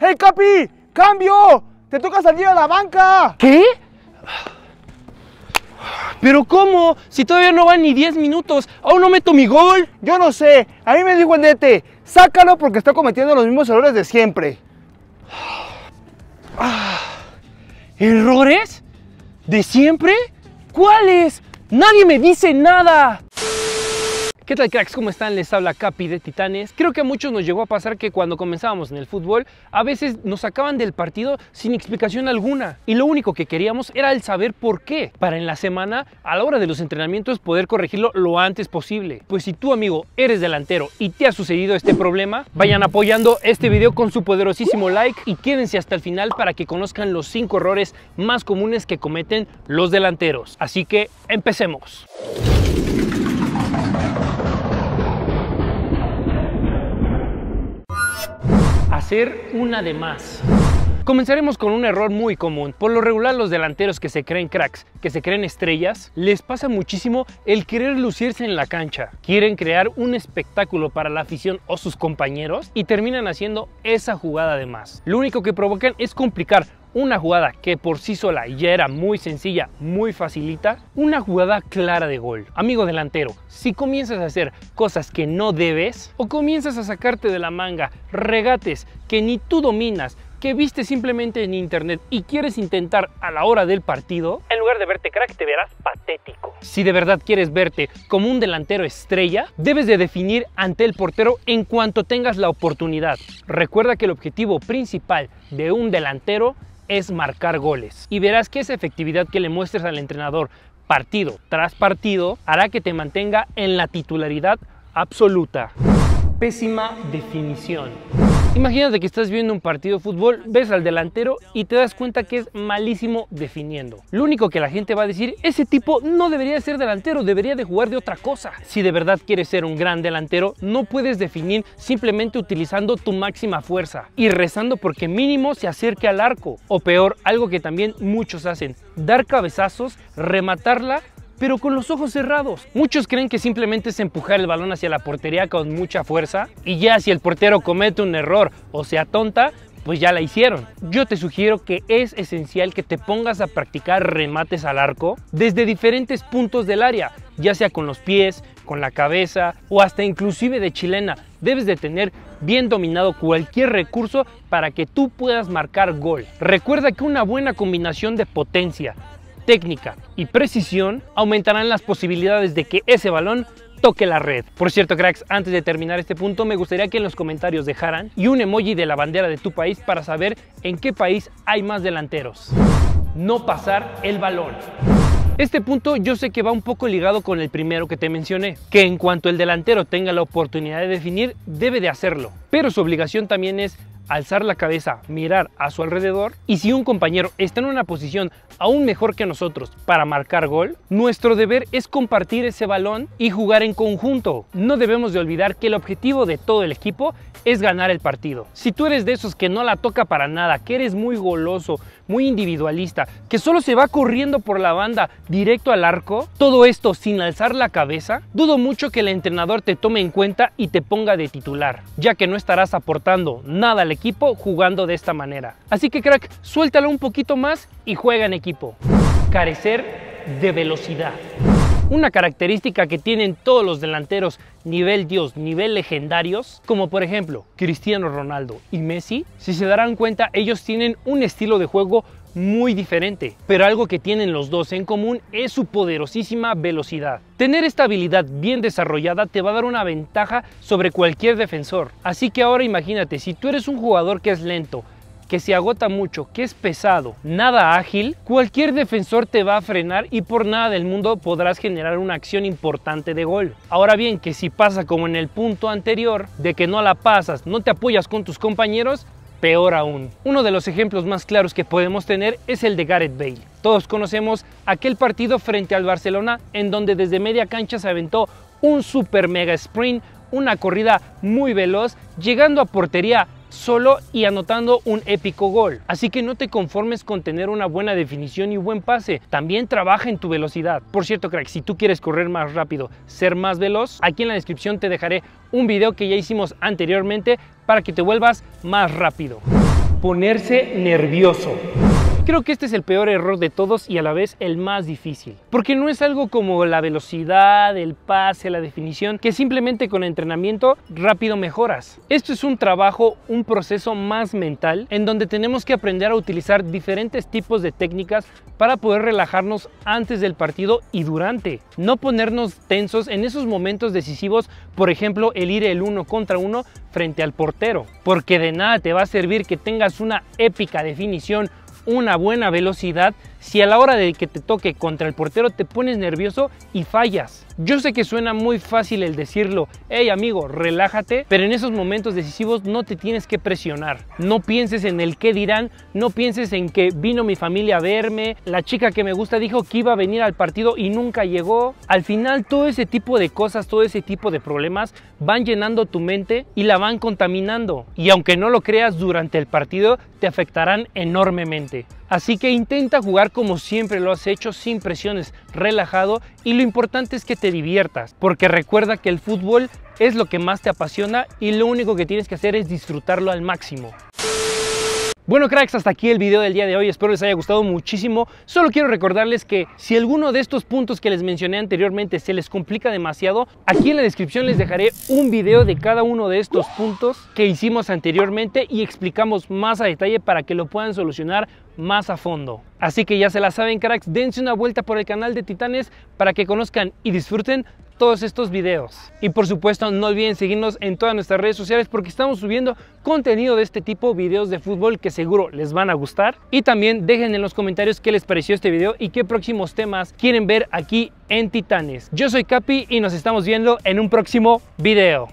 ¡Hey, Capi! ¡Cambio! ¡Te toca salir a la banca! ¿Qué? ¿Pero cómo? Si todavía no van ni 10 minutos, ¿aún no meto mi gol? Yo no sé, a mí me dijo el DT, sácalo porque está cometiendo los mismos errores de siempre. Ah. ¿Errores? ¿De siempre? ¿Cuáles? ¡Nadie me dice nada! ¿Qué tal cracks? ¿Cómo están? Les habla Capi de Titanes. Creo que a muchos nos llegó a pasar que cuando comenzábamos en el fútbol, a veces nos sacaban del partido sin explicación alguna. Y lo único que queríamos era el saber por qué, para en la semana, a la hora de los entrenamientos, poder corregirlo lo antes posible. Pues si tú, amigo, eres delantero y te ha sucedido este problema, vayan apoyando este video con su poderosísimo like y quédense hasta el final para que conozcan los 5 errores más comunes que cometen los delanteros. Así que empecemos. Ser una de más. Comenzaremos con un error muy común. Por lo regular los delanteros que se creen cracks, que se creen estrellas, les pasa muchísimo el querer lucirse en la cancha. Quieren crear un espectáculo para la afición o sus compañeros y terminan haciendo esa jugada de más. Lo único que provocan es complicar una jugada que por sí sola ya era muy sencilla, muy facilita, una jugada clara de gol. Amigo delantero, si comienzas a hacer cosas que no debes o comienzas a sacarte de la manga regates que ni tú dominas, que viste simplemente en internet y quieres intentar a la hora del partido, en lugar de verte crack te verás patético. Si de verdad quieres verte como un delantero estrella, debes de definir ante el portero en cuanto tengas la oportunidad. Recuerda que el objetivo principal de un delantero es marcar goles. Y verás que esa efectividad que le muestres al entrenador partido tras partido hará que te mantenga en la titularidad absoluta. Pésima definición. Imagínate que estás viendo un partido de fútbol, ves al delantero y te das cuenta que es malísimo definiendo. Lo único que la gente va a decir, ese tipo no debería ser delantero, debería de jugar de otra cosa. Si de verdad quieres ser un gran delantero, no puedes definir simplemente utilizando tu máxima fuerza y rezando porque mínimo se acerque al arco. O peor, algo que también muchos hacen, dar cabezazos, rematarla pero con los ojos cerrados. Muchos creen que simplemente es empujar el balón hacia la portería con mucha fuerza y ya si el portero comete un error o sea tonta, pues ya la hicieron. Yo te sugiero que es esencial que te pongas a practicar remates al arco desde diferentes puntos del área, ya sea con los pies, con la cabeza o hasta inclusive de chilena. Debes de tener bien dominado cualquier recurso para que tú puedas marcar gol. Recuerda que una buena combinación de potencia, técnica y precisión aumentarán las posibilidades de que ese balón toque la red. Por cierto, cracks, antes de terminar este punto, me gustaría que en los comentarios dejaran y un emoji de la bandera de tu país para saber en qué país hay más delanteros. No pasar el balón. Este punto yo sé que va un poco ligado con el primero que te mencioné, que en cuanto el delantero tenga la oportunidad de definir, debe de hacerlo. Pero su obligación también es alzar la cabeza, mirar a su alrededor y si un compañero está en una posición aún mejor que nosotros para marcar gol, nuestro deber es compartir ese balón y jugar en conjunto. No debemos de olvidar que el objetivo de todo el equipo es ganar el partido. Si tú eres de esos que no la toca para nada, que eres muy goloso, muy individualista, que solo se va corriendo por la banda directo al arco, todo esto sin alzar la cabeza, dudo mucho que el entrenador te tome en cuenta y te ponga de titular, ya que no estarás aportando nada al equipo jugando de esta manera. Así que crack, suéltalo un poquito más y juega en equipo. Carecer de velocidad. Una característica que tienen todos los delanteros nivel Dios, nivel legendarios, como por ejemplo Cristiano Ronaldo y Messi, si se darán cuenta, ellos tienen un estilo de juego muy diferente, pero algo que tienen los dos en común es su poderosísima velocidad. Tener esta habilidad bien desarrollada te va a dar una ventaja sobre cualquier defensor. Así que ahora imagínate, si tú eres un jugador que es lento, que se agota mucho, que es pesado, nada ágil, cualquier defensor te va a frenar y por nada del mundo podrás generar una acción importante de gol. Ahora bien, que si pasa como en el punto anterior, de que no la pasas, no te apoyas con tus compañeros, peor aún. Uno de los ejemplos más claros que podemos tener es el de Gareth Bale. Todos conocemos aquel partido frente al Barcelona en donde desde media cancha se aventó un super mega sprint, una corrida muy veloz, llegando a portería solo y anotando un épico gol. Así que no te conformes con tener una buena definición y buen pase, también trabaja en tu velocidad. Por cierto, crack, si tú quieres correr más rápido, ser más veloz, aquí en la descripción te dejaré un video que ya hicimos anteriormente para que te vuelvas más rápido. Ponerse nervioso. Creo que este es el peor error de todos y a la vez el más difícil, porque no es algo como la velocidad, el pase, la definición, que simplemente con entrenamiento rápido mejoras. Esto es un trabajo, un proceso más mental, en donde tenemos que aprender a utilizar diferentes tipos de técnicas para poder relajarnos antes del partido y durante. No ponernos tensos en esos momentos decisivos, por ejemplo, el ir el uno contra uno frente al portero, porque de nada te va a servir que tengas una épica definición una buena velocidad si a la hora de que te toque contra el portero te pones nervioso y fallas. Yo sé que suena muy fácil el decirlo, hey amigo, relájate, pero en esos momentos decisivos no te tienes que presionar. No pienses en el qué dirán, no pienses en que vino mi familia a verme, la chica que me gusta dijo que iba a venir al partido y nunca llegó. Al final todo ese tipo de cosas, todo ese tipo de problemas van llenando tu mente y la van contaminando. Y aunque no lo creas durante el partido, te afectarán enormemente. Así que intenta jugar como siempre lo has hecho, sin presiones, relajado y lo importante es que te diviertas, porque recuerda que el fútbol es lo que más te apasiona y lo único que tienes que hacer es disfrutarlo al máximo. Bueno cracks, hasta aquí el video del día de hoy, espero les haya gustado muchísimo. Solo quiero recordarles que si alguno de estos puntos que les mencioné anteriormente se les complica demasiado, aquí en la descripción les dejaré un video de cada uno de estos puntos que hicimos anteriormente y explicamos más a detalle para que lo puedan solucionar más a fondo. Así que ya se la saben cracks, dense una vuelta por el canal de Titanes para que conozcan y disfruten todos estos videos. Y por supuesto no olviden seguirnos en todas nuestras redes sociales porque estamos subiendo contenido de este tipo, videos de fútbol que seguro les van a gustar. Y también dejen en los comentarios qué les pareció este video y qué próximos temas quieren ver aquí en Titanes. Yo soy Capi y nos estamos viendo en un próximo video.